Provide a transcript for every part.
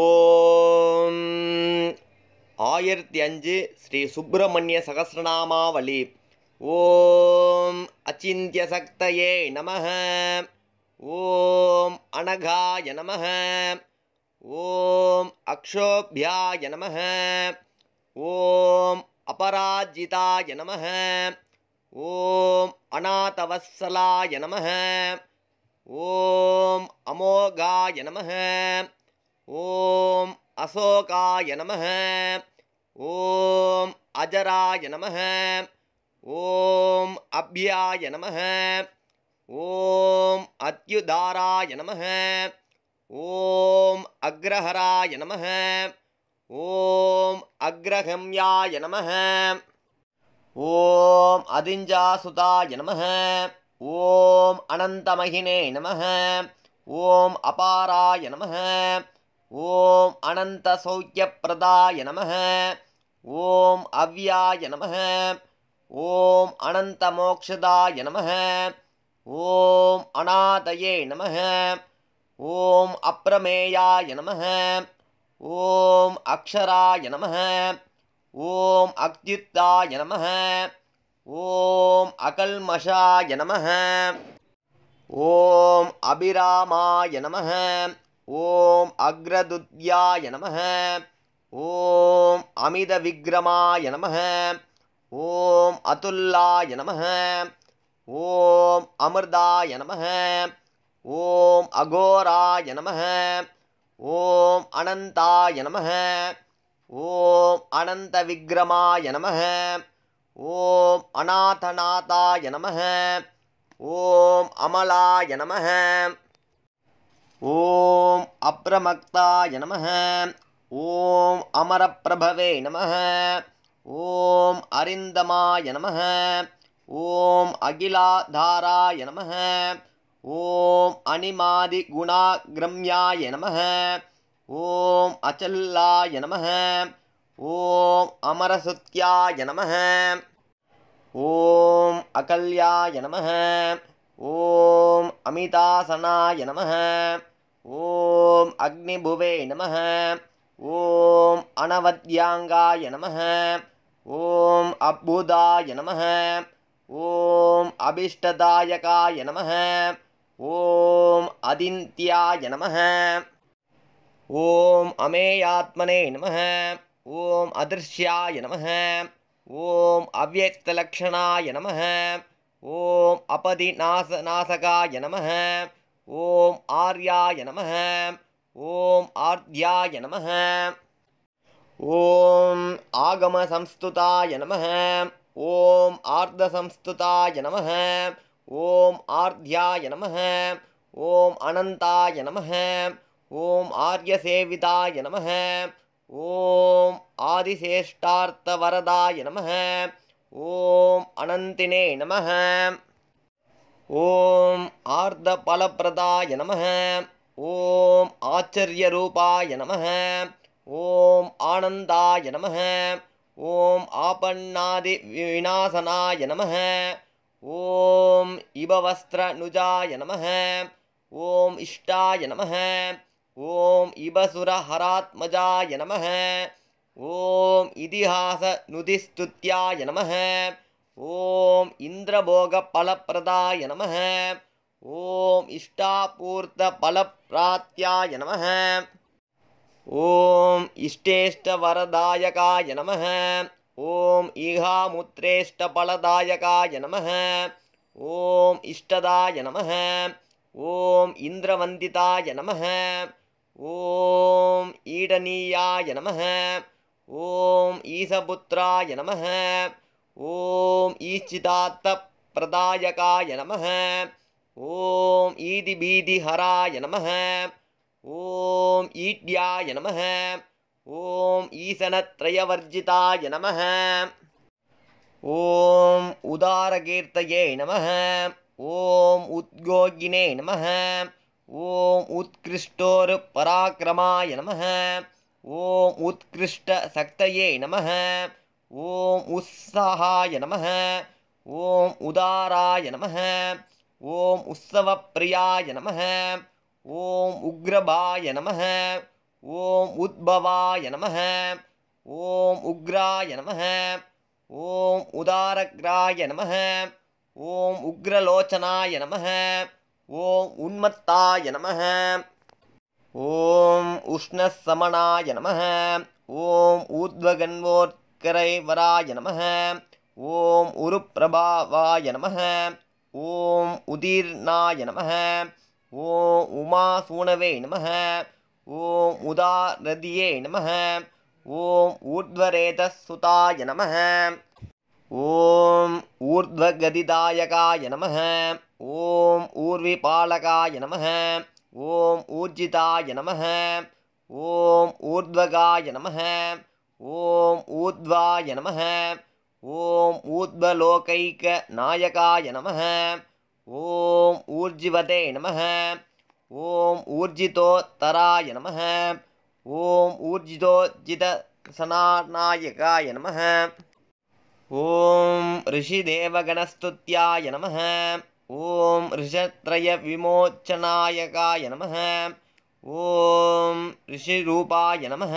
ஓம் ஆயிரத்தி அஞ்சு ஸ்ரீ சுப்பிரமணிய சகசிரநாமாவளி ஓம் அச்சிந்திய சக்தையே நம ஓம் அனகாய நம ஓம் அக்ஷோபியாய நம ஓம் அபராஜிதாய நம ஓம் அநாதவசலாய நம ஓம் அமோகாய நம ॐ अशोकाय नमः ॐ अजराय नमः ॐ अभ्याय नमः ॐ अत्युदाराय नमः ॐ अग्रहराय नमः ॐ अग्रगम्याय नमः ॐ अदिञ्जासुताय नमः ॐ अनन्तमहिने नमः ॐ अपाराय नमः ஓம் அனந்த சௌக்கியப்பிரதாய நம ஓம் அவ்யாய நம ஓம் அனந்த மோக்ஷதாய நம ஓம் அநாதயே நம ஓம் அப்பிரமேயாய நம ஓம் அக்ஷராய நம ஓம் அக்தித்தாய நம ஓம் அகல்மஷாய நம ஓம் அபிராமாய நம ஓம் அக்ரதுத்யாய நம ஓம் அமித விக்ரமாய நம ஓம் அதுல்லாய நம ஓம் அமிர்தாய நம ஓம் அகோராய நம ஓம் அனந்தாய நம ஓம் அனந்த விக்ரமாய நம ஓம் அநாதநாதாய நம ஓம் அமலாய நம ஓம் அப்ரமக்தாய நம ஓம் அமரப்பிரபவே நம ஓம் அரிந்தமாய நம ஓம் அகிலாதாராய நம ஓம் அனிமாதிகுணாகிரம்யாய நம ஓம் அச்சல்லாய நம ஓம் அமரசுத்யாய நம ஓம் அகல்யாய நம ஓம் அமிதாசனாய நம ஓம் அக்னிபுவே நம ஓம் அனவத்யாங்காய நம ஓம் அப்புதாய நம ஓம் அபிஷ்டதாயகாய நம ஓம் அதிந்தியாய நம ஓம் அமேயாத்மனே நம ஓம் அதிர்ஷ்யாய நம ஓம் அவ்வக்தலக்ஷணாய நம ஓம் அபதிநாச நாசகாய நம ॐ आर्याय नमः ॐ आर्द्याय नमः ॐ आगमसंस्तुताय नमः ॐ आर्दसंस्तुताय नमः ॐ आर्ध्याय नमः ॐ अनन्ताय नमः ॐ आर्यसेविताय नमः ॐ आदिशेष्टार्थवरदाय नमः ॐ अनन्तिने नमः ஓம் ஆர்த பலப்பிரதாய நம ஓம் ஆச்சரிய ரூபாய நம ஓம் ஆனந்தாய நம ஓம் ஆபண்ணாதி விநாசனாய நம ஓம் இபவஸ்திரனுஜாய நம ஓம் இஷ்டாய நம ஓம் இபசுரஹராத்மஜாய நம ஓம் இதிஹாச நுதிஸ்துத்யாய நம ॐ इन्द्रभोगफलप्रदाय नमः ॐ इष्टापूर्तफलप्राप्त्याय नमः ॐ इष्टेष्टवरदायकाय नमः ॐ इहामुत्रेष्टफलदायकाय नमः ॐ इष्टदाय नमः ॐ इन्द्रवन्दिताय नमः ॐ ईडनीयाय नमः ॐ ईशपुत्राय नमः ஓம் ஈச்சிதாத்த பிரதாயகாய நம ஓம் ஈதி பீதி ஹராய நம ஓம் ஈட்யாய நம ஓம் ஈசனத்ரயவர்ஜிதாய நம ஓம் உதாரகீர்த்தையே நம ஓம் உத்கோகினே நம ஓம் உத்கிருஷ்டோரு பராக்கிரமாய நம ஓம் உத்கிருஷ்ட சக்தையே நம ॐ उत्साहाय नमः ॐ उदाराय नमः ॐ उत्सवप्रियाय नमः ॐ उग्रभाय नमः ॐ उद्भवाय नमः ॐ उग्राय नमः ॐ उदारग्राय नमः ॐ उग्रलोचनाय नमः ॐ उन्मत्ताय नमः ॐ उष्णसमणाय नमः ॐ उो உட்கரைவராய நம ஓம் உருப்பிரபாவாய நம ஓம் உதீர்ணாய நம ஓம் உமா சூணவே நம ஓம் உதாரதியே நம ஓம் ஊர்த்வரேதசுதாய நம ஓம் ஊர்த்வகதிதாயகாய நம ஓம் ஊர்விபாலகாய நம ஓம் ஊர்ஜிதாய நம ஓம் ஊர்த்வகாய நம ॐ ऊद्वाय नमः ॐ ऊद्वलोकैकनायकाय नमः ॐ ऊर्जिवते नमः ॐ ऊर्जितोत्तराय नमः ॐ ऊर्जितोज्जितसनानायकाय नमः ॐ ऋषिदेवगणस्तुत्याय नमः ॐ ऋषत्रयविमोचनायकाय नमः ॐ ऋषिरूपाय नमः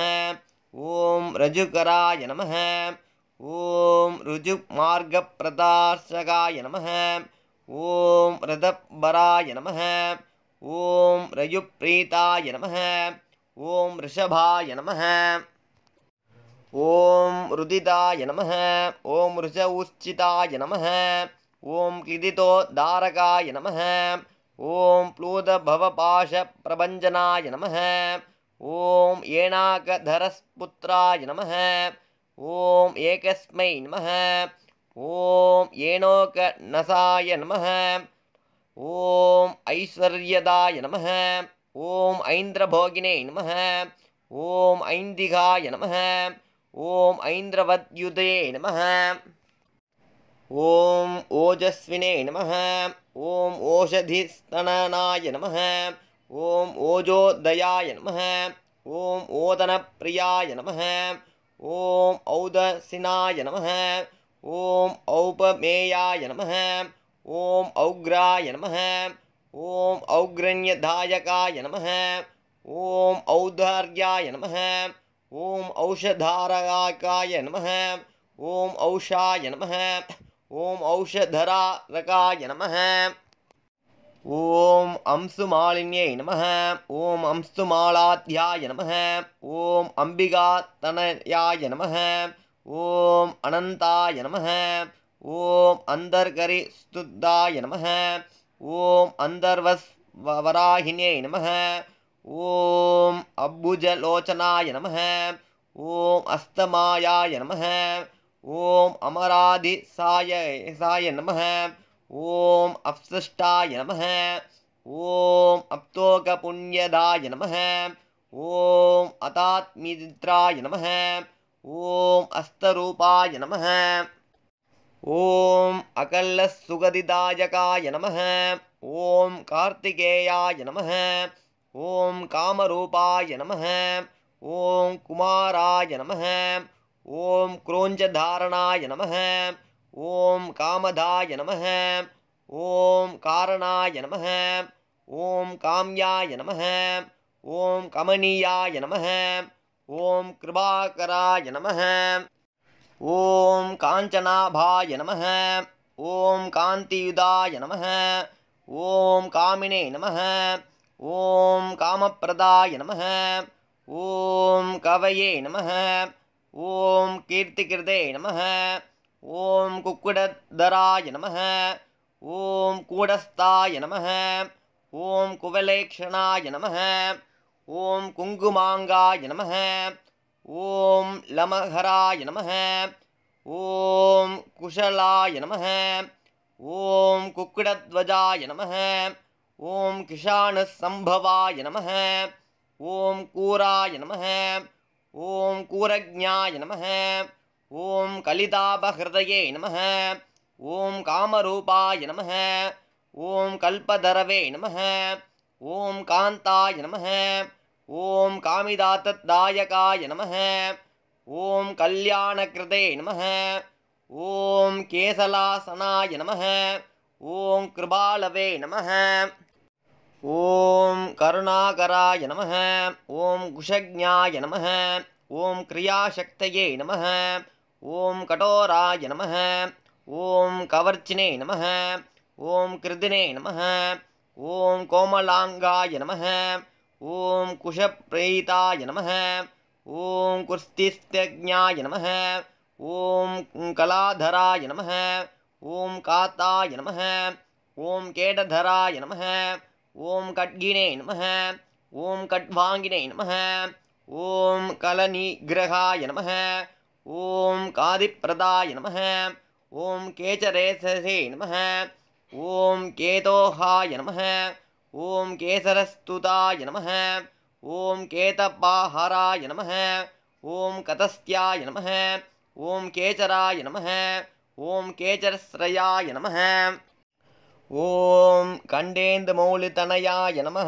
ओम रजुकराय नमः ॐ ऋजुमार्गप्रदार्शकाय नमः ॐ रदब्बराय नमः ॐ रयुप्रीताय नम ओम ऋषभाय नम ओम रुदिताय नम ओम ऋष नम ओम ॐ नम ओम प्लूतभवपाश प्रभंजनाय नम ॐ एनाकधरस्पुत्राय नमः ॐ एकस्मै नमः ॐ येनोकनसाय नमः ॐ ऐश्वर्यदाय नमः ॐ ऐन्द्रभोगिने नमः ॐ ऐन्दिय नमः ॐ ऐन्द्रवद्युदे नमः ॐ ओजस्विने नमः ॐ ओषधिस्तननाय नमः दयाय ओजोदयाय ओम ओदन प्रियाय नम ओम औदसीनाय नम ओम औपमेयाय नम ओम औग्राय नम ओम औग्रण्यधायकाय नम ओम औदार्याय नम ओम औषधारकाय नम ओम औषाय नम ओम औषधरारकाय नम ஓம் அம்சு மாலினியை நம ஓம் அம்சு மாலாத்யாய நம ஓம் அம்பிகா தனயாய நம ஓம் அனந்தாய நம ஓம் அந்தர்கரி ஸ்துத்தாய நம ஓம் அந்தர்வஸ் வராகிணியை நம ஓம் அப்புஜலோச்சனாய நம ஓம் அஸ்தமாயாய நம ஓம் அமராதி சாய சாய நம ओम अपसृष्टाय नम ओम अप्तोकपुण्यदाय नम ओम अतात्मित्राय नम ओम अस्तरूपाय नमः ॐ अकल्लस्सुगदिदायकाय नम ओम कार्तिकेयाय नम ओम कामरूपाय नम ओम कुमाराय नम ओम क्रोञ्चधारणाय नम ஓம் காமதாய நம ஓம் காரணாய நம ஓம் காம்யாய நம ஓம் கமனீயாய நம ஓம் கிருபாகராய நம ஓம் காஞ்சனாபாய நம ஓம் காந்தியுதாய நம ஓம் காமினே நம ஓம் காமப்பிரதாய நம ஓம் கவையே நம ஓம் கீர்த்திகிருதே நம ஓம் குக்குடத்தராய நம ஓம் கூடஸ்தாய நம ஓம் குவலேக்ஷணாய நம ஓம் குங்குமாங்காய நம ஓம் லமஹராய நம ஓம் குஷலாய நம ஓம் குக்குடத்வஜாய நம ஓம் கிஷாணசம்பவாய நம ஓம் கூராய நம ஓம் கூரஜாய நம ஓம் கலிதாபஹிருதயே நம ஓம் காமரூபாய நம ஓம் கல்பதரவே நம ஓம் காந்தாய நம ஓம் காமிதாத்ததாயகாய நம ஓம் கல்யாணகிருதே நம ஓம் கேசலாசனாய நம ஓம் கிருபாலவே நம ஓம் கருணாகராய நம ஓம் குஷஜாய நம ஓம் கிரியாசக்தையே நம ஓம் கடோராய நம ஓம் கவர்ச்சினே நம ஓம் கிருதினே நம ஓம் கோமலாங்காய நம ஓம் குஷப்பிரீதாய நம ஓம் குஸ்திஸ்தாய நம ஓம் கலாதராய நம ஓம் காத்தாய நம ஓம் கேடதராய நம ஓம் கட்கினே நம ஓம் கட்வாங்கினே நம ஓம் கலநீகிரகாய நம ஓம் காதிப்பிரதாய நம ஓம் கேச்சரேசே நம ஓம் கேதோஹாய நம ஓம் கேசரஸ்துதாய நம ஓம் கேதப்பாஹராய நம ஓம் கதஸ்தியாய நம ஓம் கேச்சராய நம ஓம் கேச்சரஸ்ரயாய நம ஓம் கண்டேந்து மௌலிதனயாய நம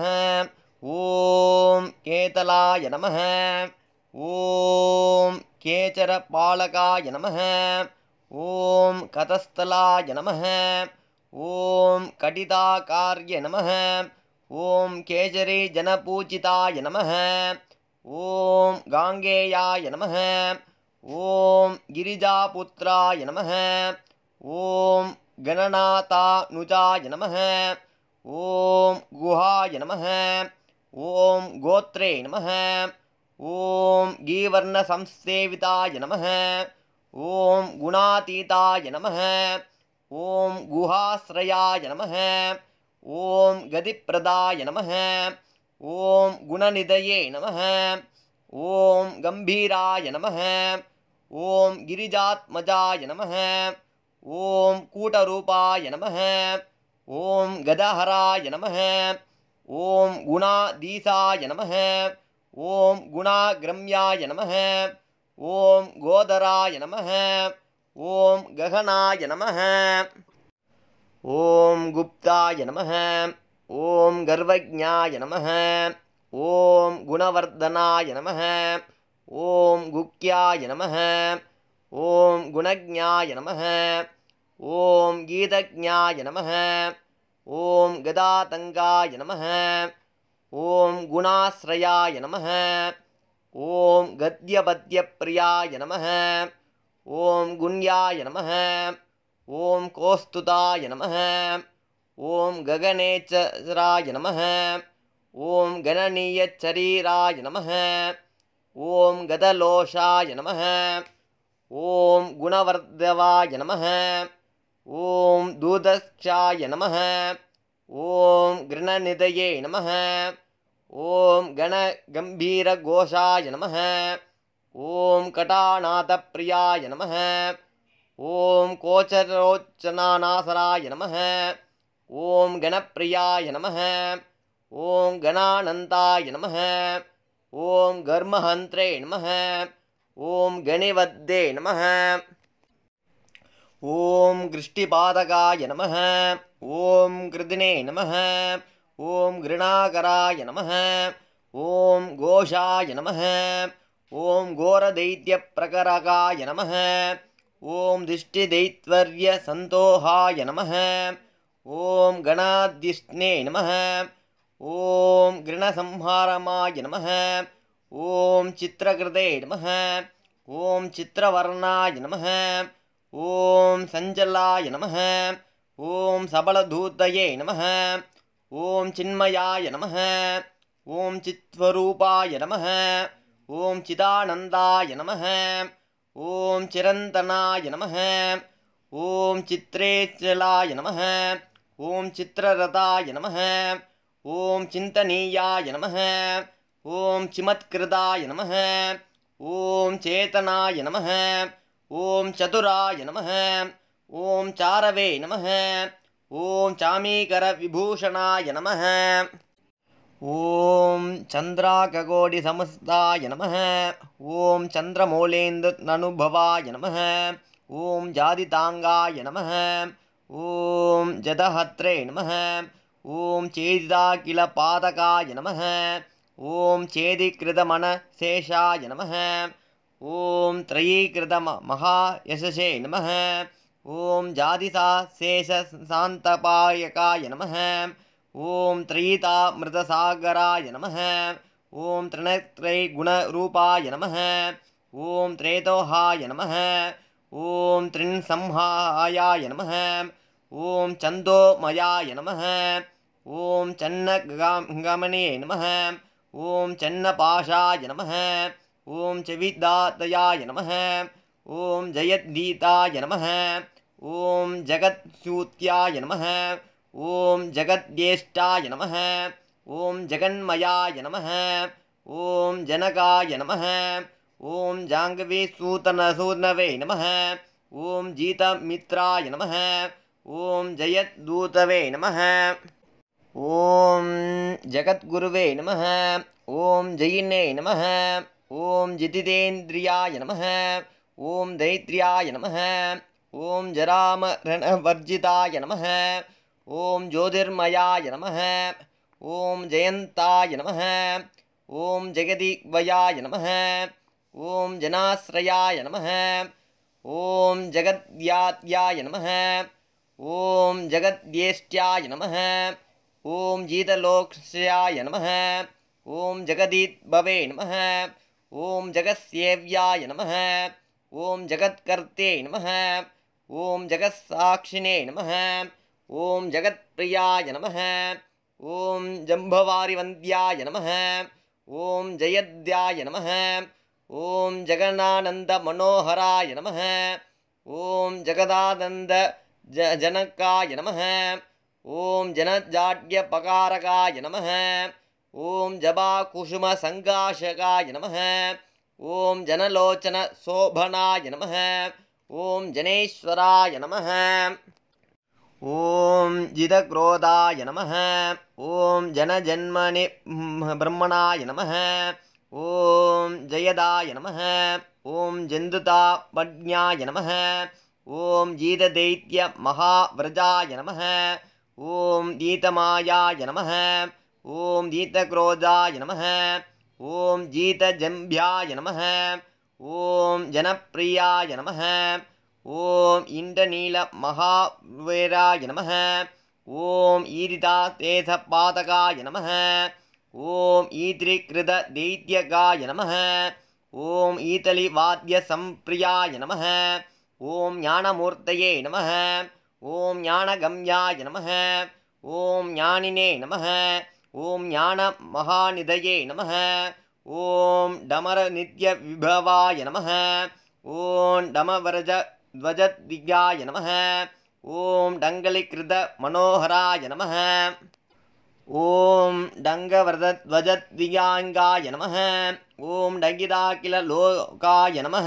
ஓம் கேதலாய நம ஓம் கேச்சர பாலகாய நம ஓம் கதஸ்தலாய நம ஓம் கடிதாக்காரிய நம ஓம் கேசரி ஜனபூஜிதாய நம ஓம் காங்கேயாய நம ஓம் கிரிஜாபுத்திராய நம ஓம் கணநாதானுஜாய நம ஓம் குஹாய நம ஓம் கோத்ரே நம गीवर्ण गीवर्णसंसेविताय नम ॐ गुणातीताय नम ॐ गुहाश्रयाय नमः ॐ नम नमः गुण गुणनिधये नम ॐ गंभीराय नम ॐ गिरीजात्मजा नम ॐ कूटरूपाय नम ॐ गदहराय नम ॐ गुणाधीशाय नमः ओम गुणाग्रम्याय नम ओम गोधराय नम ओम गहनाय नम ओम गुप्ताय नम ओम गर्वज्ञाय नम ओम गुणवर्धनाय नम ओम गुक्याय नम ओम गुणज्ञाय नम ओम गीतज्ञाय नम ओम गदातंगाय नम ॐ गुणाश्रयाय नमः ॐ गद्यपद्यप्रियाय नमः ॐ गुण्याय नमः ॐ कौस्तुताय नमः ॐ गगनेचराय नमः ॐ गणनीयचरीराय नमः ॐ गदलोषाय नमः ॐ गुणवर्धवाय नमः ॐ दूदक्षाय नमः ஓம் கிருணநிதையே நம ஓம் கணகம்பீரகோஷாய நம ஓம் கடாநாத பிரியாய நம ஓம் கோச்சரோச்சனாநாசராய நம ஓம் கணப்பிரியாய நம ஓம் கணானந்தாய நம ஓம் கர்மஹந்திரே நம ஓம் கணிவத்தே நம ஓம் கிருஷ்டிபாதகாய நம ॐ कृदिने नमः ॐ गृणाकराय नमः ॐ घोषाय नमः ॐ घोरदैत्यप्रकरकाय नमः ॐ दिष्टिदैत्वर्यसन्तोहाय नमः ॐ गणाे नमः ॐ गृणसंहारमाय नमः ॐ चित्रकृते नमः ॐ चित्रवर्णाय नमः ॐ सञ्चलाय नमः ஓம் சபலதூத்தயே நம ஓம் சின்மயாய நம ஓம் சித்வரூபாய நம ஓம் சிதானந்தாய நம ஓம் சிரந்தனாய நம ஓம் சித்ரேச்சலாய நம ஓம் சித்திரரதாய நம ஓம் சிந்தனீயாய நம ஓம் சிமத்கிருதாய நம ஓம் சேதனாய நம ஓம் சதுராய நம ஓம் சாரவே நம ஓம் சாமீகர விபூஷணாய நம ஓம் சந்திராகோடி சமஸ்தாய நம ஓம் சந்திரமூலேந்து நனுபவாய நம ஓம் ஜாதி தாங்காய நம ஓம் ஜதஹத்ரே நம ஓம் சேதிதா கிள பாதகாய நம ஓம் சேதி சேஷாய நம ஓம் திரயீகிருத மகா யசசே நம ॐ जादिसा शेषशान्तपायकाय नमः नम त्रयितामृतसागराय नमः ॐ तृणत्रयगुणरूपाय नम ॐ त्रेतोहाय नमः ॐ नम नमः ॐ नम नमः ॐ चन्नगमने नमः ॐ चन्नपाशाय नमः ॐ च विदातयाय नमः ॐ जयद्गीताय नमः ओम जगत्सूत्याय नम ओं जगद्येष्टाय नम ओं जगन्मयाय नम ओं जनकाय नम ॐ जाङ्गवीसूतनसूनवे नम ओं जीतमित्राय नम ओं जयदूतवे नम ओं जगद्गुरुवे नम ओं जयिने नम ओं जितिदेन्द्रियाय नम ओं दैत्र्याय नम ॐ वर्जिताय नम ओम ज्योतिर्मयाय नम ओम जयंताय नम ओम जगदीवयाय नम ओम जनाश्रयाय नम ओम जगद्याद्याय नम ओम जगद्येष्ट्याय नमः ॐ नम नमः ॐ जगदीद्भवे नम ओम जगत्सेव्याय नम ओम जगत्कर्ते नमः ओम जगत्साक्षिणे नम ओं जगत्प्रियाय ओं जंभवारी वंद्याय नम ओं जयद्याय ओं ॐ मनोहराय नम ओं जगदानंद ज जनकाय नम ओं जनजाड्यपकारकाय जबाकुसुम ॐ नम ओं जनलोचन जनलोचनशोभनाय नम ஓம் ஜனேஸ்வராய நம ஓம் ஜிதக்ரோதாய நம ஓம் ஜனஜன்மனி பிரம்மணாய நம ஓம் ஜயதாய நம ஓம் ஜந்துதா பட்ஞாய நம ஓம் ஜீததைத்ய மகாவிரஜாய நம ஓம் தீதமாயாய நம ஓம் தீதக்ரோதாய நம ஓம் ஜீதஜம்பியாய நம ஓம் ஜனப்பிரியாய நம ஓம் இண்டநீல மகாவேராய நம ஓம் ஈரிதா தேச பாதகாய நம ஓம் ஈதிரிகிருத தைத்தியகாய நம ஓம் ஈதலி வாத்திய சம்பிரியாய நம ஓம் ஞானமூர்த்தையே நம ஓம் ஞானகம்யாய நம ஓம் ஞானினே நம ஓம் ஞான மகாநிதையே நம ஓம் டமர நித்ய விபவாய நம ஓம் டமவரஜ துவஜதிகாய நம ஓம் டங்கலிகிருத மனோகராய நம ஓம் டங்கவரதத்வஜத்வியாங்காய நம ஓம் டகிதாகில லோகாய நம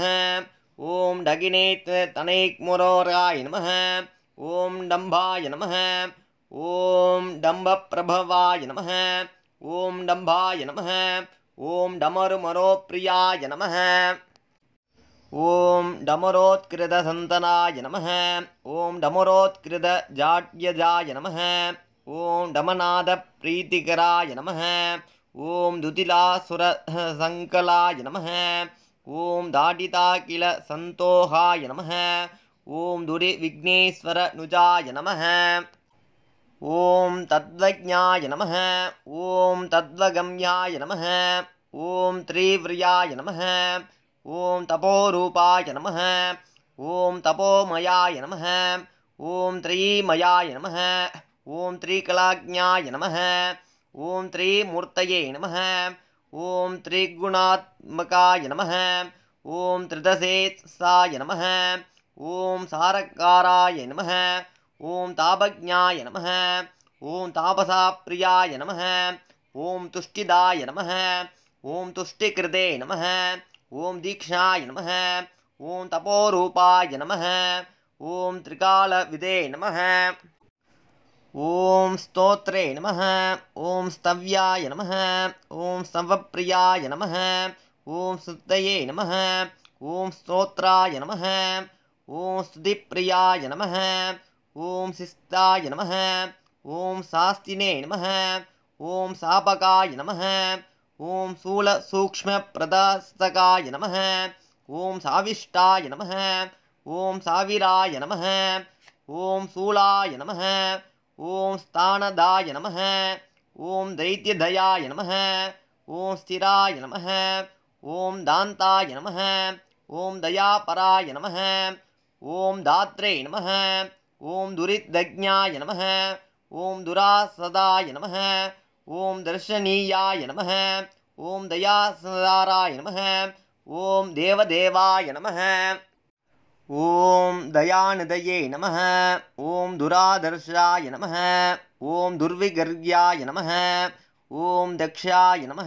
ஓம் டகினேத் தனைக்முரோராய நம ஓம் டம்பாய நம ஓம் டம்பப்பிரபவாய நம ஓம் டம்பாய நம ஓம் டமருமரோ பிரியாய நம ஓம் டமரோத்கிருத சந்தனாய நம ஓம் டமரோத்கிருத ஜாட்யஜாய நம ஓம் டமநாத பிரீத்திகராய நம ஓம் துதிலாசுர சங்கலாய நம ஓம் தாடிதாகில சந்தோகாய நம ஓம் துரி விக்னேஸ்வர நுஜாய நம ஓம் தத்வஜாய நம ஓம் தத்வகம்யாய நம ஓம் த்ரீவிரியாய நம ஓம் தபோரூபாய நம ஓம் தபோமயாய நம ஓம் த்ரீமயாய நம ஓம் த்ரீகலாஜாய நம ஓம் த்ரீமூர்த்தயே நம ஓம் த்ரிகுணாத்மகாய நம ஓம் திரிதசேத்ஸாய நம ஓம் சாரக்காராய நம ॐ तापज्ञाय नमः ॐ तापसाप्रियाय नमः ॐ तुष्टिदाय नमः ॐ तुष्टिकृते नमः ॐ दीक्षाय नमः ॐ तपोरूपाय नमः ॐ त्रिकालविदे नम ॐ स्तोत्रे नमः ॐ स्तव्याय नम ॐ स्तवप्रियाय नम ॐ सुतये नम ॐ स्तोत्राय नम ॐ स्तुतिप्रियाय नम ओम शिस्ताय नमः ओं शास्तिने नमः ओं शापकाय नमः सूक्ष्म प्रदस्तकाय नमः ॐ साविष्टाय नमः ॐ साविराय नमः ॐ शूलाय नमः ॐ स्थानदाय नमः ॐ दैत्यदयाय नमः ॐ स्थिराय नमः ओं दान्ताय नमः ओं दयापराय नमः ओं दात्रे नमः ஓம் துரிதஜாய நம ஓம் துராசதாய நம ஓம் தர்ஷனீயாய நம ஓம் தயாசதாராய நம ஓம் தேவதேவாய நம ஓம் தயானுதயே நம ஓம் துராதர்ஷாய நம ஓம் துர்விகர்யாய நம ஓம் தக்ஷாய நம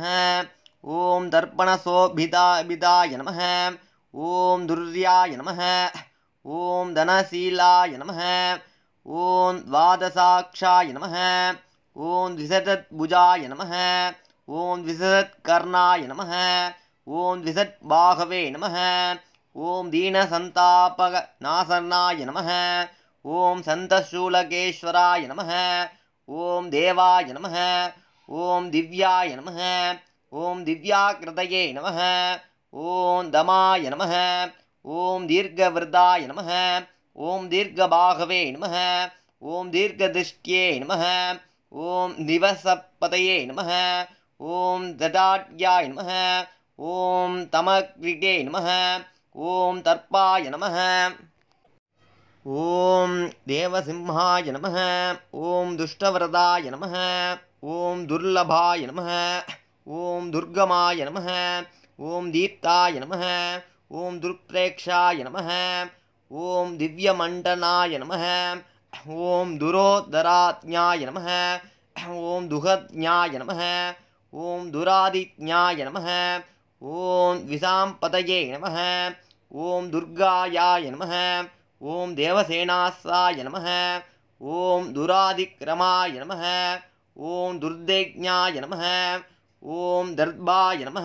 ஓம் தர்ப்பணசோபிதாபிதாய நம ஓம் துர்யாய நம ஓம் தனசீலாய நம ஓம் துவாதசாட்சாய நம ஓம் விசதத் புஜாய நம ஓம் விசதத் கர்ணாய நம ஓம் விசத் பாகவே நம ஓம் தீனசந்தாபக நாசர்ணாய நம ஓம் சந்தசூலகேஸ்வராய நம ஓம் தேவாய நம ஓம் திவ்யாய நம ஓம் திவ்யாக்கிருதையே நம ஓம் தமாய நம ஓம் தீர்க்கவிரதாய நம ஓம் தீர்க்கபாகவே நம ஓம் தீர்க்கதிருஷ்டியே நம ஓம் திவசப்பதையே நம ஓம் தடாட்யாய் நம ஓம் தமக்ரிகே நம ஓம் தர்பாய நம ஓம் தேவசிம்ஹாய நம ஓம் துஷ்டவிரதாய நம ஓம் துர்லபாய நம ஓம் துர்கமாய நம ஓம் தீப்தாய நம ओम दुर्प्रेक्षाय नम ओं दिव्यमंडनाय नम ओं दुरोदराज्ञाय नम ओं दुहज्ञाय नम ओं दुरादिज्ञाय नम ओं विषापत नम ओम दुर्गायाय नम ओं देवसेनासा नम ओं दुरादिक्रमाय नम ओं दुर्दैज्ञाय नम ओं दर्भाय नम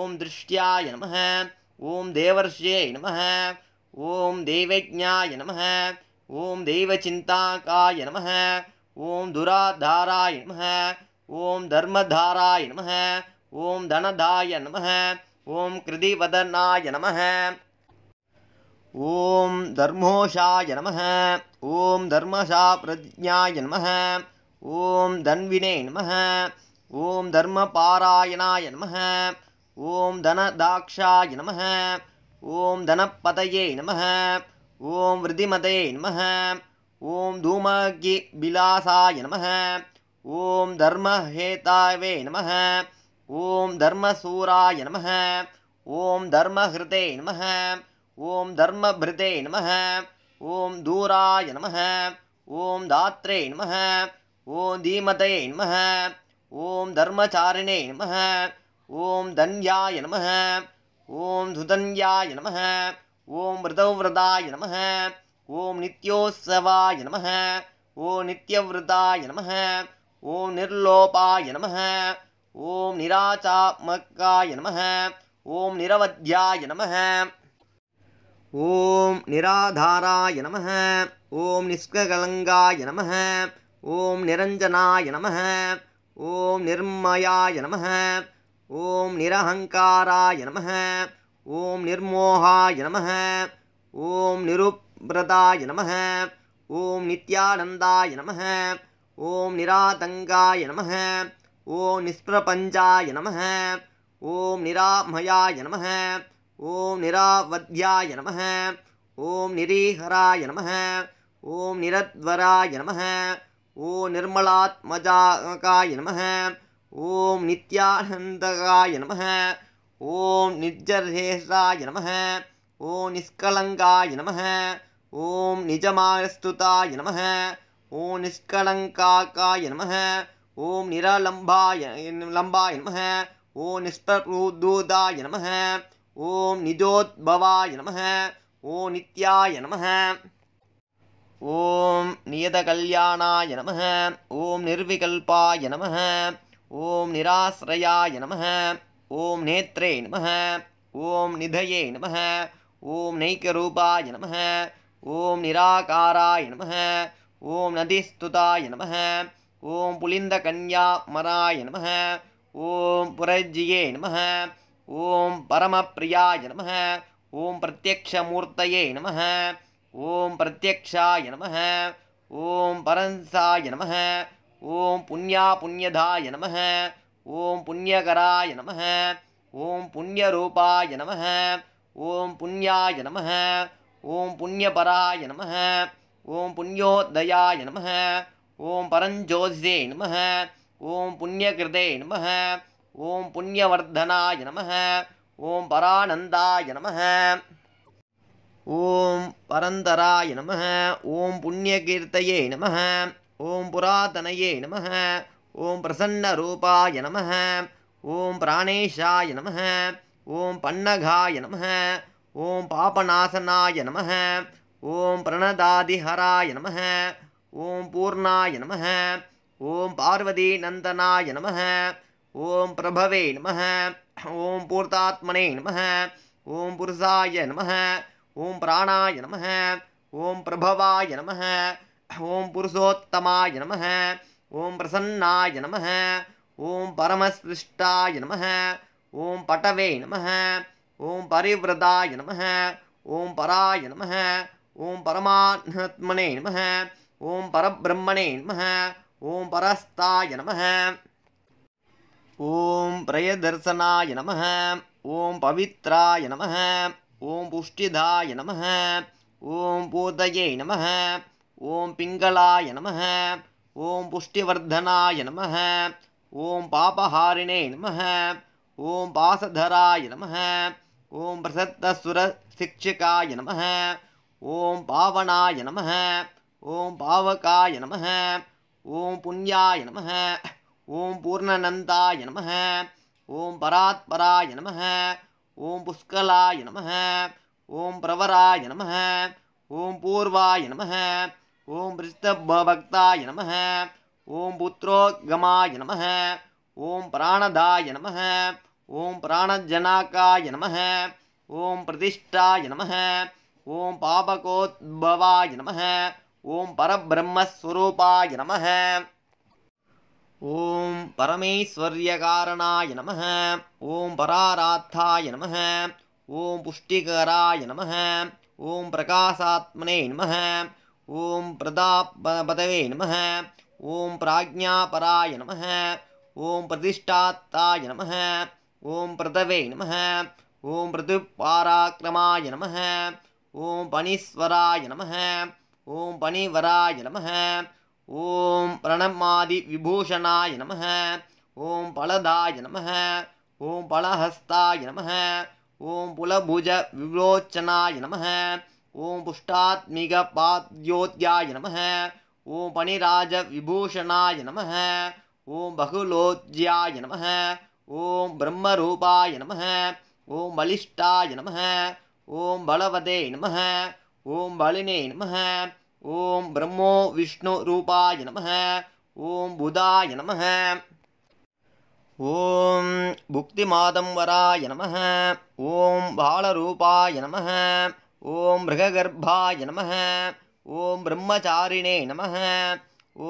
ओं दृष्ट्याय नम ஓம் தேவர்ஷியை நம ஓம் தெய்வஜாய நம ஓம் தெய்வச்சிந்தாக்காய நம ஓம் துராதாராய நம ஓம் தர்மதாராய நம ஓம் தனதாய நம ஓம் கிருதிவதனாய நம ஓம் தர்மோஷாய நம ஓம் தர்மசா பிரஜாய நம ஓம் தன்வினே நம ஓம் தர்மபாராயணாய நம ஓம் தனதாட்சாய நம ஓம் தனப்பதையே நம ஓம் விருதிமதே நம ஓம் தூமகி பிலாசாய நம ஓம் தர்மஹேதாவே நம ஓம் தர்மசூராய நம ஓம் தர்மஹிருதே நம ஓம் தர்மபிருதே நம ஓம் தூராய நம ஓம் தாத்ரே நம ஓம் தீமதே நம ஓம் தர்மச்சாரிணே நம ஓம் தன்யாய நம ஓம் துதன்யாய நம ஓம் விரதவிரதாய நம ஓம் நித்யோத்சவாய நம ஓம் நித்யவிரதாய நம ஓம் நிர்லோபாய நம ஓம் நிராச்சாத்மக்காய நம ஓம் நிரவத்யாய நம ஓம் நிராதாராய நம ஓம் நிஷ்ககலங்காய நம ஓம் நிரஞ்சனாய நம ஓம் நிர்மயாய நம ஓம் நிரஹங்காராய நம ஓம் நிர்மோகாய நம ஓம் நிருப்ரதாய நம ஓம் நித்யானந்தாய நம ஓம் நிராதங்காய நம ஓம் நிஸ்பிரபஞ்சாய நம ஓம் நிராமயாய நம ஓம் நிராவத்யாய நம ஓம் நிரீஹராய நம ஓம் நிரத்வராய நம ஓ நிர்மலாத்மஜாகாய நம ஓம் நித்யானந்தகாய நம ஓம் நிர்ஜர்ஹேஷாய நம ஓம் நிஷ்கலங்காய நம ஓம் நிஜமாயஸ்துதாய நம ஓம் நிஷ்கலங்காக்காய நம ஓம் நிரலம்பாய லம்பாய நம ஓம் நிஷ்பூதாய நம ஓம் நிஜோத்பவாய நம ஓம் நித்யாய நம ஓம் நியதகல்யாணாய நம ஓம் நிர்விகல்பாய நம ஓம் நிராஸ்ரயாய நம ஓம் நேத்ரே நம ஓம் நிதயே நம ஓம் நைக்கரூபாய நம ஓம் நிராகாராய நம ஓம் நதிஸ்துதாய நம ஓம் புலிந்த கன்யா மராய நம ஓம் புரஜ்ஜியே நம ஓம் பரமப்பிரியாய நம ஓம் பிரத்யக்ஷமூர்த்தயே நம ஓம் பிரத்யக்ஷாய நம ஓம் பரன்சாய நம ஓம் புண்ணியா புண்ணியதாய நம ஓம் புண்ணியகராய நம ஓம் புண்ணியரூபாய நம ஓம் புண்ணியாய நம ஓம் புண்ணியபராய நம ஓம் புண்ணியோதயாய நம ஓம் பரஞ்சோதிஷே நம ஓம் புண்ணியகிருதே நம ஓம் புண்ணியவர்தனாய நம ஓம் பரானந்தாய நம ஓம் பரந்தராய நம ஓம் புண்ணியகீர்த்தையே நம ஓம் புராதனையே நம ஓம் பிரசன்ன ரூபாய நம ஓம் பிராணேஷாய நம ஓம் பன்னகாய நம ஓம் பாபநாசனாய நம ஓம் பிரணதாதிஹராய நம ஓம் பூர்ணாய நம ஓம் பார்வதி நந்தனாய நம ஓம் பிரபவே நம ஓம் பூர்த்தாத்மனே நம ஓம் புருஷாய நம ஓம் பிராணாய நம ஓம் பிரபவாய நம ஓம் புருஷோத்தமாய நம ஓம் பிரசன்னாய நம ஓம் பரமஸ்பிருஷ்டாய நம ஓம் பட்டவே நம ஓம் பரிவிரதாய நம ஓம் பராய நம ஓம் பரமாத்மனே நம ஓம் பரபிரம்மணே நம ஓம் பரஸ்தாய நம ஓம் பிரயதர்சனாய நம ஓம் பவித்ராய நம ஓம் புஷ்டிதாய நம ஓம் பூதையை நம ஓம் பிங்களாய நம ஓம் புஷ்டிவர்தனாய நம ஓம் பாபஹாரிணே நம ஓம் பாசதராய நம ஓம் பிரசத்தசுரசிக்ஷிகாய நம ஓம் பாவனாய நம ஓம் பாவகாய நம ஓம் புண்ணியாய நம ஓம் பூர்ணநந்தாய நம ஓம் பராத்பராய நம ஓம் புஷ்கலாய நம ஓம் பிரவராய நம ஓம் பூர்வாய நம ओम पृष्ठभक्ताय नम ओं पुत्रोद्गमाय नम ओं प्राणदाय नम ॐ प्राणजनकाय नम ओं प्रतिष्ठा नम ओं पापकोद्भवाय नमः ॐ परब्रह्मस्वरूपाय नमः ॐ परमेश्वर्यकारणाय नम ओं परारार्थाय नम ॐ पुष्टिकराय नम ओं प्रकाशात्मने नमः ஓம் பிரதாபதவே நம ஓம் பிராஜ்ஞாபராய நம ஓம் பிரதிஷ்டாத்தாய நம ஓம் பிரதவே நம ஓம் பிரதுபாராக்கிரமாய நம ஓம் பனீஸ்வராய நம ஓம் பனிவராய நம ஓம் பிரணமாதி விபூஷணாய நம ஓம் பலதாய நம ஓம் பலஹஸ்தாய நம ஓம் புலபுஜ விவோச்சனாய நம ओम ॐ पुष्टात्मिकपाद्योद्याय नमः ॐ विभूषणाय नमः ॐ बहुलोज्याय नमः ॐ ब्रह्मरूपाय नमः ॐ बलिष्ठाय नमः ॐ बलवदे नमः ॐ बलिने नमः ॐ ब्रह्मो विष्णुरूपाय नमः ॐ बुधाय नमः ॐ भुक्तिमादम्बराय नमः ॐ बालरूपाय नमः ॐ मृगगर्भाय नमः ॐ ब्रह्मचारिणे नमः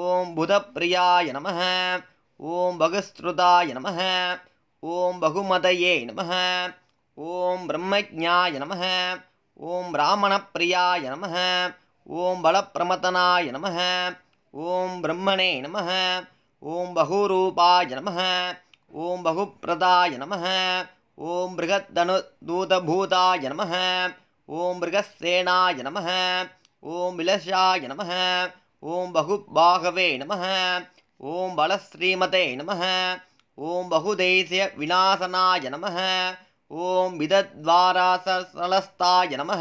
ॐ बुधप्रियाय नमः ॐ भगस्रुताय नमः ॐ बहुमदये नमः ॐ ब्रह्मज्ञाय नमः ॐ ब्राह्मणप्रियाय नमः ॐ बलप्रमथनाय नमः ॐ ब्रह्मणे नमः ॐ बहुरूपाय नमः ॐ बहुप्रदाय नमः ॐ मृहत्तनुदूतभूताय नमः ஓம் மிருகசேனாய நம ஓம் விலசாய நம ஓம் பகுபாகவே நம ஓம் பலஸ்ரீமதே நம ஓம் பகுதேசிய விநாசனாய நம ஓம் விதத்வாராசலஸ்தாய நம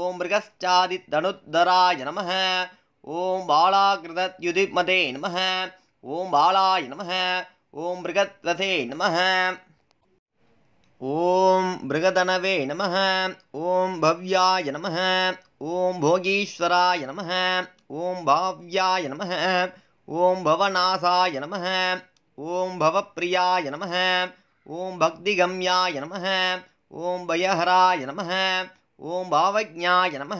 ஓம் மிருகச்சாதி தனுத்தராய நம ஓம் பாலாகிருதத்யுதிமதே நம ஓம் பாலாய நம ஓம் மிருகத்வதே நம ஓம் பிருகதனவே நம ஓம் பவ்யாய நம ஓம் போகீஸ்வராய நம ஓம் பாவ்யாய நம ஓம் பவநாசாய நம ஓம் பவப்பிரியாய நம ஓம் பக்திகம்யாய நம ஓம் பயஹராய நம ஓம் பாவஜாய நம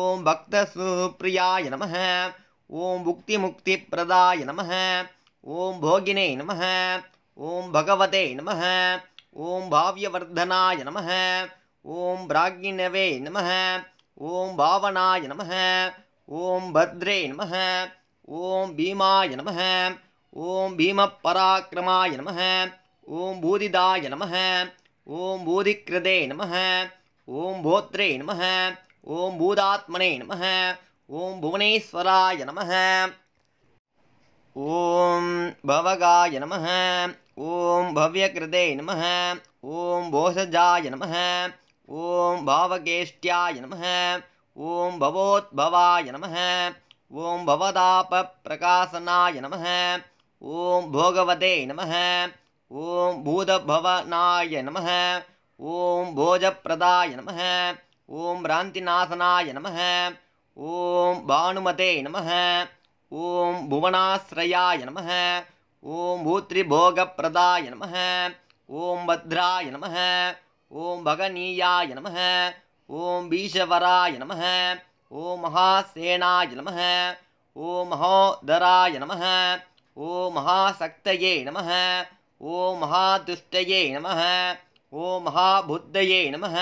ஓம் பக்தசுப்பிரியாய நம ஓம் புக்தி முக்தி பிரதாய நம ஓம் போகினே நம ஓம் பகவதே நம ॐ भाव्यवर्धनाय नमः ॐ प्राग्णवे नमः ॐ भावनाय नमः ॐ भद्रे नमः ॐ भीमाय नमः ॐ भीमपराक्रमाय नमः ॐ भूदिदाय नमः ॐ भूदिकृदे नमः ॐ भोत्रे नमः ॐ भूदात्मने नमः ॐ भुवनेश्वराय नमः ॐ भवगाय नमः ॐ भव्यकृते नमः ॐ भोसजाय नमः ॐ भावकेष्ट्याय नमः ॐ भवोद्भवाय नमः ॐ भवतापप्रकाशनाय नमः ॐ भोगवते नमः ॐ भूतभवनाय नमः ॐ भोजप्रदाय नमः ॐ भ्रान्तिनाशनाय नमः ॐ भानुमते नमः ॐ भुवनाश्रयाय नमः ॐ भूतृभोगप्रदाय नमः ॐ भद्राय नमः ॐ भगनीयाय नमः ॐ भीषवराय नमः ॐ महासेनाय नमः ॐ महोदराय नमः ॐ महासक्तये नमः ॐ महादुष्टये नमः ॐ महाबुद्धये नमः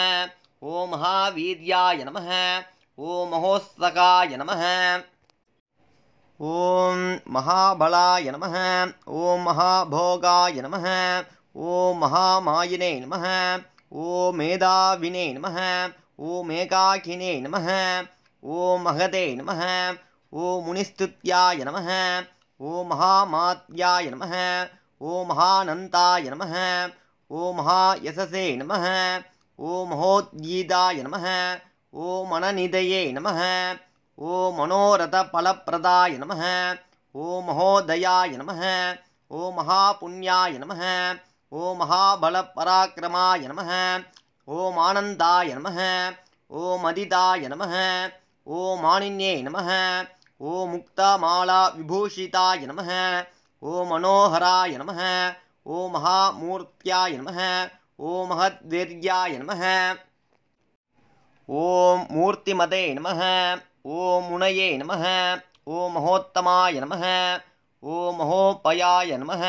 ॐ महावीर्याय नमः ॐ महोत्सकाय नमः ஓம் மகாபலாய நம ஓம் மகாபோகாய நம ஓம் மகாமாயினே நம ஓம் மேதாவினே நம ஓம் மேகாக்கினே நம ஓம் மகதே நம ஓம் முனிஸ்துத்யாய நம ஓம் மகாமாத்யாய நம ஓம் மகானந்தாய நம ஓம் மகாயசசே நம ஓம் மகோத்கீதாய நம ஓம் மனநிதையே நம ஓ மனோரத பலப்பிரதாய நம ஓ மகோதயாய நம ஓ மகாபுண்யாய நம ஓ மகாபலபராக்கிரமாய நம ஓம் ஆனந்தாய நம ஓம் அதிதாய நம ஓம் ஆணின்யே நம ஓ முக்தமாலா விபூஷிதாய நம ஓ மனோகராய நம ஓ மகாமூர்த்தியாய நம ஓ மகத்வீர்யாய நம ஓம் மூர்த்திமதே நம ॐ मुनये नमः ॐ महोत्तमाय नमः ॐ महोपयाय नमः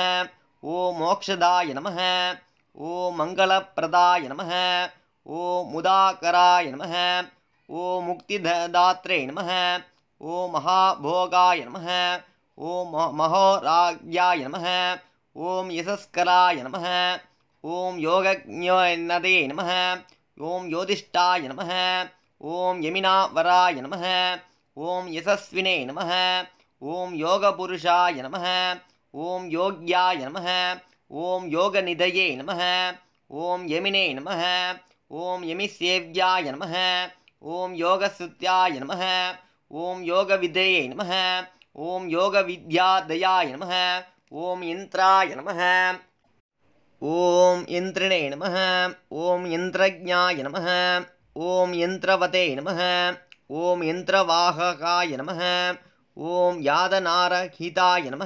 ॐ मोक्षदाय नमः ॐ मङ्गलप्रदाय नमः ॐ मुदाकराय नमः ॐ मुक्तिदात्रे नमः ॐ महाभोगाय नमः ॐ महोराज्ञाय नमः ॐ यशस्कराय नमः ॐ नमः ॐ योधिष्ठाय नमः ஓம் யமினா வராய நம ஓம் யசஸ்வினே நம ஓம் யோகபுருஷாய நம ஓம் யோக்யாய நம ஓம் யோகநிதையே நம ஓம் யமினே நம ஓம் யமிசேவியாய நம ஓம் யோகசுத்தியாய நம ஓம் யோகவிதையே நம ஓம் யோகவித்யாதயாய நம ஓம் இந்திராய நம ஓம் இந்திரணே நம ஓம் இந்திரஜாய நம ॐ यन्त्रवते नम ॐ यन्त्रवाहकाय नम ॐ यादनारहिताय नम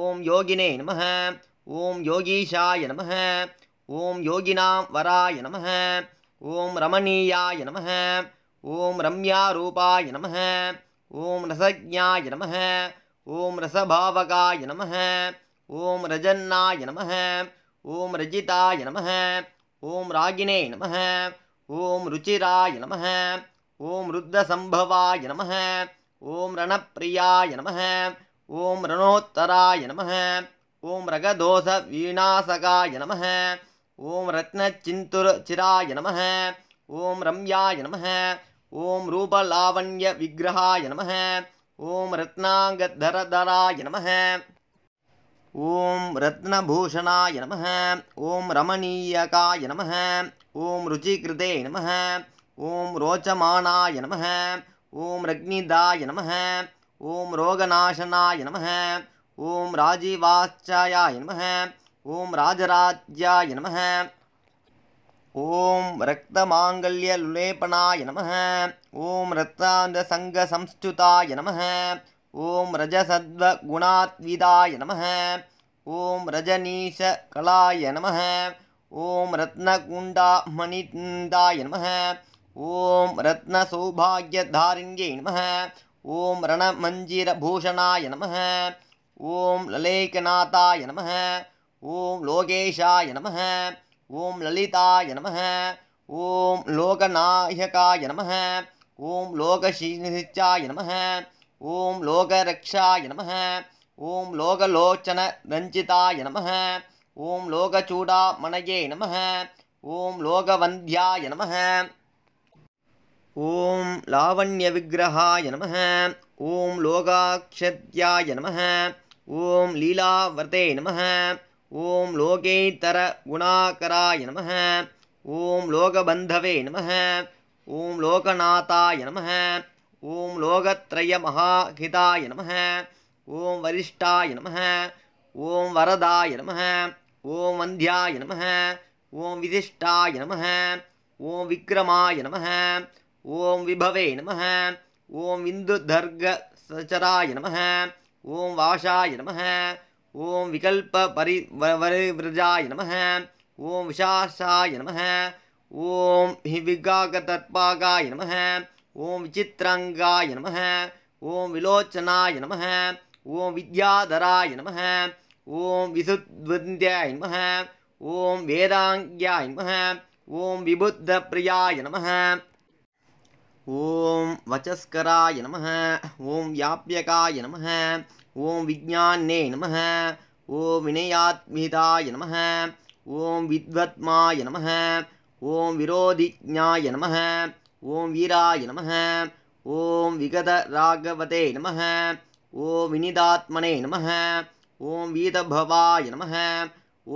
ॐ योगिने नम ॐ योगीशाय नम ॐ योगिना वराय नमः ॐ रमणीयाय नमः ॐ रम्यारूपाय नम ॐ रसज्ञाय नम ॐ रसभावकाय नम ॐ रजन्नाय नम ॐ रजिताय नम ॐ रागिणे नमः ॐ रुचिराय नमः ॐ रुद्रसम्भवाय नमः ॐ रणप्रियाय नम ॐ रणोत्तराय नम नमः रगदोष रगदोषवीणासकाय नम ॐ रत्नचिन्तुरचिराय नम ॐ रम्याय नम नमः ॐ विग्रहाय नम ॐ रत्नाङ्गधरधराय नम ॐ रत्नभूषणाय नम ॐ रमणीयकाय नम ஓம் ருச்சிகிருதே நம ஓம் ரோச்சமானாய நம ஓம் ரக்னிதாய நம ஓம் ரோகநாசனாய நம ஓம் ராஜீவாச்சாயாய நம ஓம் ராஜராஜ்யாய நம ஓம் ரக்தமாங்கல்யலுலேபனாய நம ஓம் ரத்தாந்த ரத்தாந்தசங்கசம்ஸ்துதாய நம ஓம் ரஜசத்வகுணாத்விதாய நம ஓம் கலாய நம ओम रत्नकुण्डा मणिकुण्डाय नमः ॐ रत्नसौभाग्यधारिण्यै नमः ॐ रणमञ्जिरभूषणाय नम ओम ललेकनाथाय नम ॐ लोकेशाय नम ओम ललिताय नम ओं लोकनायकाय नम ओं लोकशिचाय नम ओं लोकरक्षा नम ओं लोकलोचनरञ्जिताय नमः ॐ लोकचूडामणये नमः ॐ लोकवन्ध्याय नमः ॐ लावण्यविग्रहाय नमः ॐ लोकाक्षत्याय नमः ॐ लीलाव्रते नमः ॐ लोकेतरगुणाकराय नमः ॐ लोकबन्धवे नमः ॐ लोकनाथाय नमः ॐ लोकत्रयमहाहिताय नमः ॐ वरिष्ठाय नमः ॐ वरदाय नमः ஓம் வந்தியாய நம ஓம் விதிஷ்டாய நம ஓம் விக்ரமாய நம ஓம் விபவே நம ஓம் விந்து தர்க சச்சராய நம ஓம் வாஷாய நம ஓம் விகல்ப பரி வரிவிரஜாய நம ஓம் விஷாசாய நம ஓம் விகாக தற்பாகாய நம ஓம் விசித்ரங்காய நம ஓம் விலோச்சனாய நம ஓம் வித்யாதராய நம ஓம் விசுத்வந்தியாய் நம ஓம் வேதாங்கியாய் நம ஓம் விபுத்த பிரியாய நம ஓம் வச்சஸ்கராய நம ஓம் வியாபியகாய நம ஓம் விஜானே நம ஓம் வினயாத்மிதாய நம ஓம் வித்வத்மாய நம ஓம் விரோதிஜாய நம ஓம் வீராய நம ஓம் விகத ராகவதே நம ஓம் வினிதாத்மனே நம ॐ वीतभवाय नम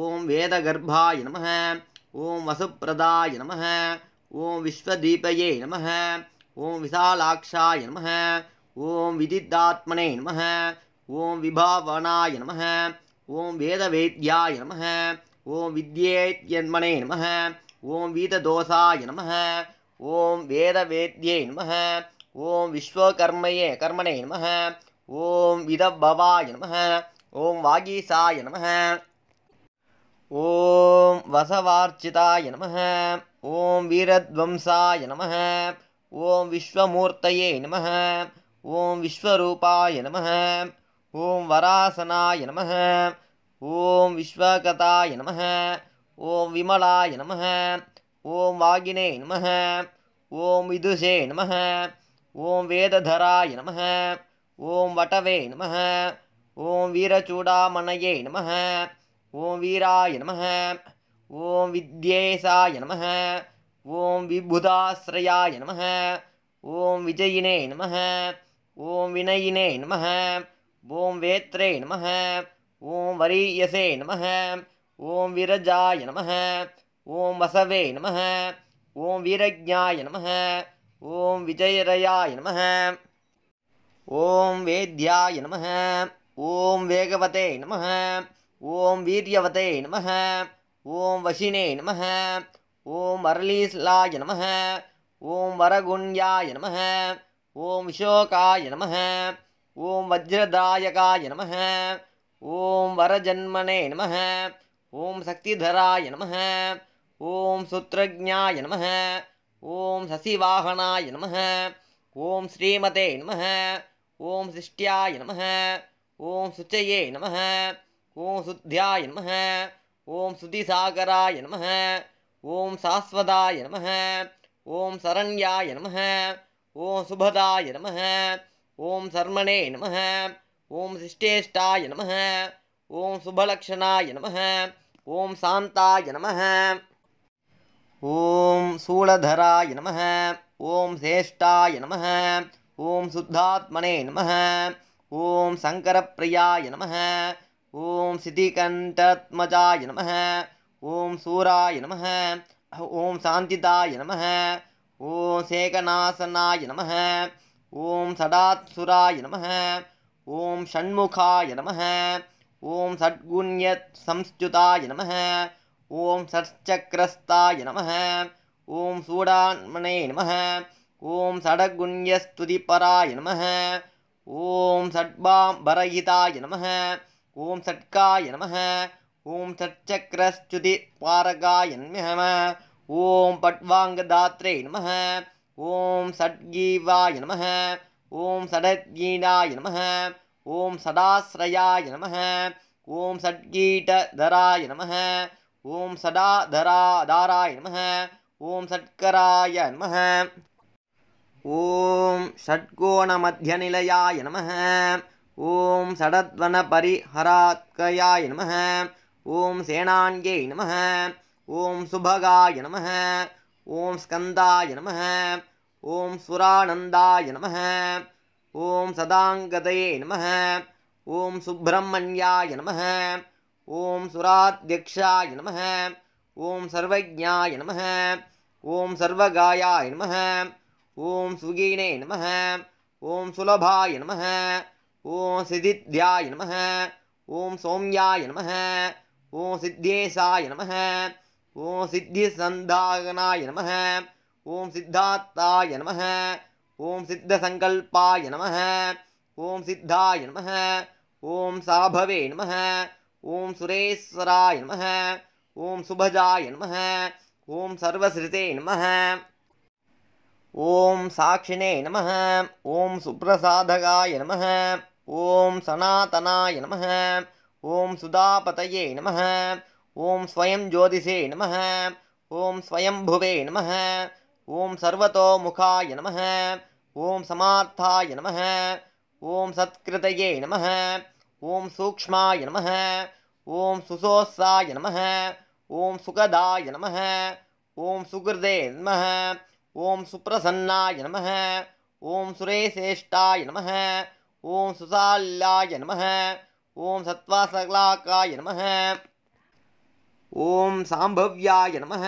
ओं वेदगर्भाय नम ओं वसुप्रदाय नम ओं विश्वदीपये नम ओं विशालाक्षाय नम ओं विदिदात्मने नम ओं विभावनाय नम ॐ वेदवेद्याय नम ॐ विद्येत्यन्मने नम ॐ वीतदोषाय नम ॐ वेदवेद्ये नम ओं विश्वकर्मये कर्मणे नम ओम विदभवाय नमः ॐ वागीसाय नमः ॐ वसवार्चिताय नमः ॐ वीरध्वंसाय नमः ॐ विश्वमूर्तये नमः ॐ विश्वरूपाय नमः ॐ वरासनाय नमः ॐ विश्वकथाय नमः ॐ विमलाय नमः ॐ वागिने नमः ॐ विदुषे नमः ॐ वेदधराय नमः ॐ वटवे नमः ॐ वीरचूडामणये नमः ॐ वीराय नमः ॐ विद्येशाय नमः ॐ विबुधाश्रयाय नमः ॐ विजयिने नमः ॐ विनयिने नमः ॐ वेत्रे नमः ॐ वरीयसे नमः ॐ वीरजाय नमः ॐ वसवे नमः ॐ वीरज्ञाय नमः ॐ विजयरयाय नमः ॐ वेद्याय नमः ॐ वेगवते नम ओम वीर्यवते नम ॐ वशिने नम ॐ वरलीसलाय नम ॐ वरगुण्याय नम ॐ शोकाय नमः ॐ वज्रदायकाय नम ॐ वरजन्मने नमः ॐ शक्तिधराय नम ॐ सूत्रज्ञाय नम ॐ शशिवाहनाय नम ओम श्रीमते नम ॐ सृष्ट्याय नम ஓம் சுச்சையே நம ஓம் சுத்தியாய நம ஓம் சுதிசாகராய நம ஓம் சாஸ்வதாய நம ஓம் சரண்யாய நம ஓம் சுபதாய நம ஓம் சர்மணே நம ஓம் சிஷ்டேஷ்டாய நம ஓம் சுபலக்ஷணாய நம ஓம் சாந்தாய நம ஓம் சூளதராய நம ஓம் சேஷ்டாய நம ஓம் சுத்தாத்மனே நம ஓம் சங்கரப்பிரியாய நம ஓம் சிதிகண்டத்மஜாய நம ஓம் சூராய நம ஓம் சாந்திதாய நம ஓம் சேகநாசனாய நம ஓம் சடாத்சுராய நம ஓம் ஷண்முகாய நம ஓம் சட்குண்யத் சம்ஸ்துதாய நம ஓம் சற்சக்ரஸ்தாய நம ஓம் சூடான்மனே நம ஓம் சடகுண்யஸ்துதிபராய நம ஓம் சட்பாம் பரகிதாய நம ஓம் சட்காய நம ஓம் சட்சக்ரஸ்துதி பாரகாய நம ஓம் பட்வாங்கதாத்ரே நம ஓம் சட்கீவாய நம ஓம் சடத்கீனாய நம ஓம் சதாசிரயாய நம ஓம் சட்கீட்டதராய நம ஓம் சதாதரா தாராய நம ஓம் சட்கராய நம ஓம் ஷட்கோணமத்தியநிலையாய நம ஓம் சடத்வன பரிஹராத்கயாய நம ஓம் சேனாங்கே நம ஓம் சுபகாய நம ஓம் ஸ்கந்தாய நம ஓம் சுரானந்தாய நம ஓம் சதாங்கதையே நம ஓம் சுப்பிரமணியாய நம ஓம் சுராத்தியக்ஷாய நம ஓம் சர்வஜாய நம ஓம் சர்வகாயாய நம ॐ सुगीणे नम ओम सुलभाय नम ओम सिद्धिध्याय नम ॐ सौम्याय नम ॐ सिद्धेशाय नमः ॐ सिद्धिसन्धागनाय नमः ॐ सिद्धात्ताय नम ओम सिद्धसङ्कल्पाय नम ओम सिद्धाय नम ॐ साभवे नमः ॐ सुरेश्वराय नमः ॐ सुभजाय नमः ॐ सर्वश्रुते नमः ॐ साक्षिणे नमः ॐ सुप्रसाधकाय नम ॐ सनातनाय नम ॐ सुधापत नम ॐ स्वयं ज्योतिषे नमः ॐ स्वयंभुवे नमः ॐ सर्वतोमुखाय नम ॐ समार्थाय नम ॐ सत्कृत नम ॐ सूक्ष्माय नम ॐ सुसोत्साय नम ॐ सुखदाय नम ॐ सुकृते नमः ॐ सुप्रसन्नाय नमः ॐ सुरेश्रेष्ठाय नमः ॐ सुशाल्लाय नमः ॐ सत्त्वासलाकाय नमः ॐ साम्भव्याय नमः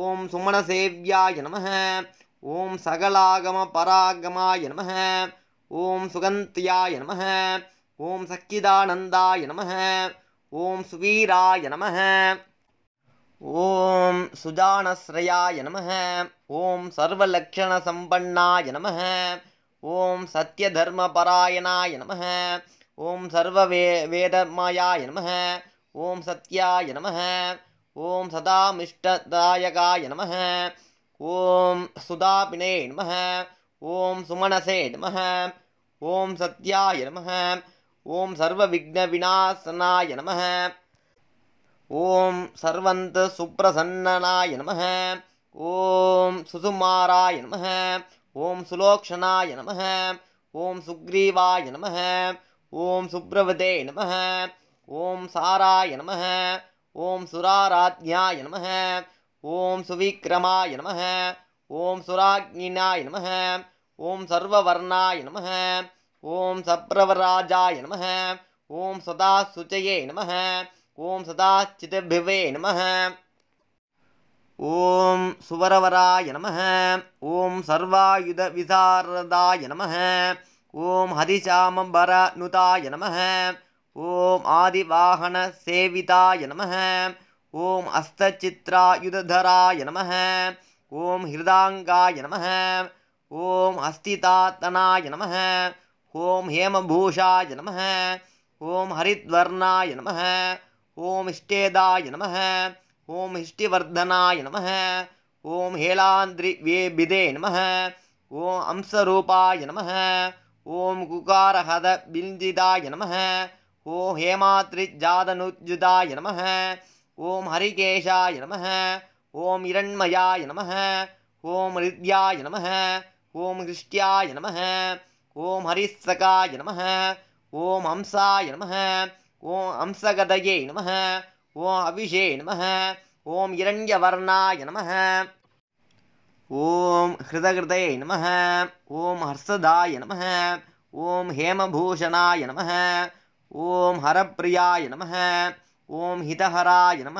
ॐ सुमणसेव्याय नमः ॐ सकलागमपरागमाय नमः ॐ सुगन्त्याय नमः ॐ सखिदानन्दाय नमः ॐ सुवीराय नमः ॐ सुजानाश्रयाय नमः ॐ सर्वलक्षणसम्पन्नाय नमः ॐ सत्यधर्मपरायणाय नमः ॐ सर्ववे वेदमायाय नमः ॐ सत्याय नमः ॐ सदामिष्टदायकाय नमः ॐ सुधापिनय नमः ॐ सुमनसे नमः ॐ सत्याय नमः ॐ सर्वविघ्नविनाशनाय नमः ॐ सर्वन्तसुप्रसन्ननाय नमः ॐ सुसुमाराय नमः ॐ सुलोक्षणाय नमः ॐ सुग्रीवाय नमः ॐ ॐ नमः ॐ साराय नमः ॐ सुराराज्ञाय नमः ॐ सुविक्रमाय नमः ॐ सुराज्ञिनाय नमः ॐ सर्ववर्णाय नमः ॐ सप्रवराजाय नमः ॐ सदाशुचये नमः ॐ सदाश्चित्भे नमः ஓம் சுவரவராய நம ஓம் சர்வாயுத விசாரதாய நம ஓம் ஹரிசாமம்பர நுதாய நம ஓம் ஆதிவாகன சேவிதாய நம ஓம் அஸ்தசித்ராயுதராய நம ஓம் ஹிருதாங்காய நம ஓம் அஸ்திதாத்தனாய நம ஓம் ஹேமபூஷாய நம ஓம் ஹரித்வர்ணாய நம ஓம் இஷ்டேதாய நம ஓம் ஹிஷ்டிவர்தனாய நம ஓம் ஹேலாந்திரி வேபிதே நம ஓம் அம்சரூபாய நம ஓம் குகாரஹத பிந்திதாய நம ஓம் ஹேமாத்ரிஜாதனுஜுதாய நம ஓம் ஹரிகேஷாய நம ஓம் இரண்மயாய நம ஓம் ஹிருத்யாய நம ஓம் கிருஷ்டியாய நம ஓம் ஹரிசகாய நம ஓம் ஹம்சாய நம ஓம் ஹம்சகதையே நம ओम अविषे नम ओम हिरण्यवर्णाय नम ओम हृदय नम ओम हर्षदाय नमः ॐ नम नमः ॐ हरप्रियाय नम ओम हितहराय नम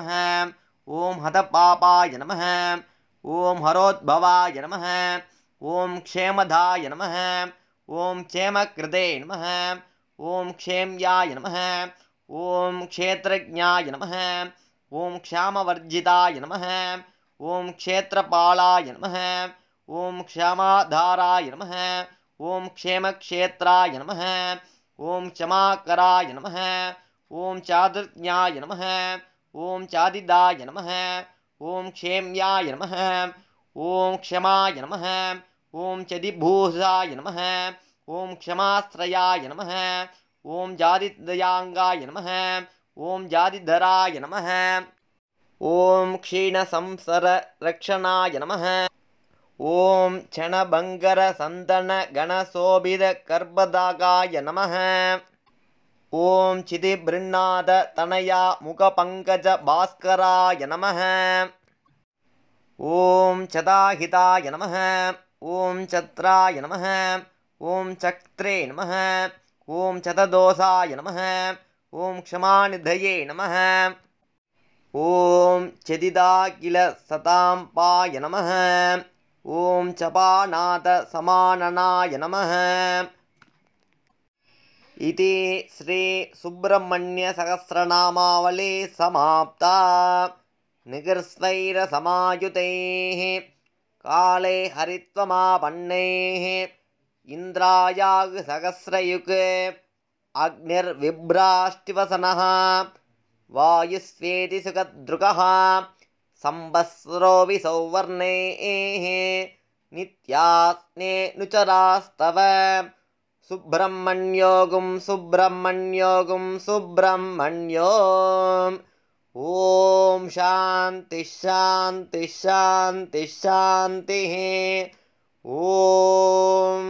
ॐ हतपापाय नम ओम हरोद्भवाय नम ओम क्षेमधाय नम ॐ क्षेमकृद नम ओम क्षेम्याय नम ॐ क्षेत्रज्ञाय नमः ॐ क्षामवर्जिताय नमः ॐ क्षेत्रपालाय नमः ॐ क्षमाधाराय नमः ॐ क्षेमक्षेत्राय नमः ॐ क्षमाकराय नमः ॐ चादृज्ञाय नमः ॐ चादिदाय नमः ॐ क्षेम्याय नमः ॐ क्षमाय नमः ॐ चदिभूषाय नमः ॐ क्षमाश्रयाय नमः ஓம் ஜாதி தயாங்காய நம ஓம் ஜாதி தராய நம ஓம் க்ஷீணசம்சர ரக்ஷணாய நம ஓம் சணபங்கர சந்தன கணசோபித கர்பதாகாய நம ஓம் சிதிபிருண்ணாத தனயா முகபங்கஜ பாஸ்கராய நம ஓம் சதாஹிதாய நம ஓம் சத்ராய நம ஓம் சக்திரே நம ஓம் சததோசாய நம ஓம் க்ஷமாநிதயே நம ஓம் செதிதாகில சதாம்பாய நம ஓம் சபாநாத சமானனாய நம इति श्रीसुब्रह्मण्यसहस्रनामावली समाप्ता निगर्स्वैरसमायुतैः काले हरित्वमापन्नैः इन्द्रायागसहस्रयुक् अग्निर्विभ्राष्टिवसनः वायुस्वेतिसुखद्रुकः संवस्रोऽपि सौवर्णे एः नुचरास्तव सुब्रह्मण्योगुं सुब्रह्मण्योगुं सुब्रह्मण्यो ॐ शान्तिः शान्तिः शान्तिः ॐ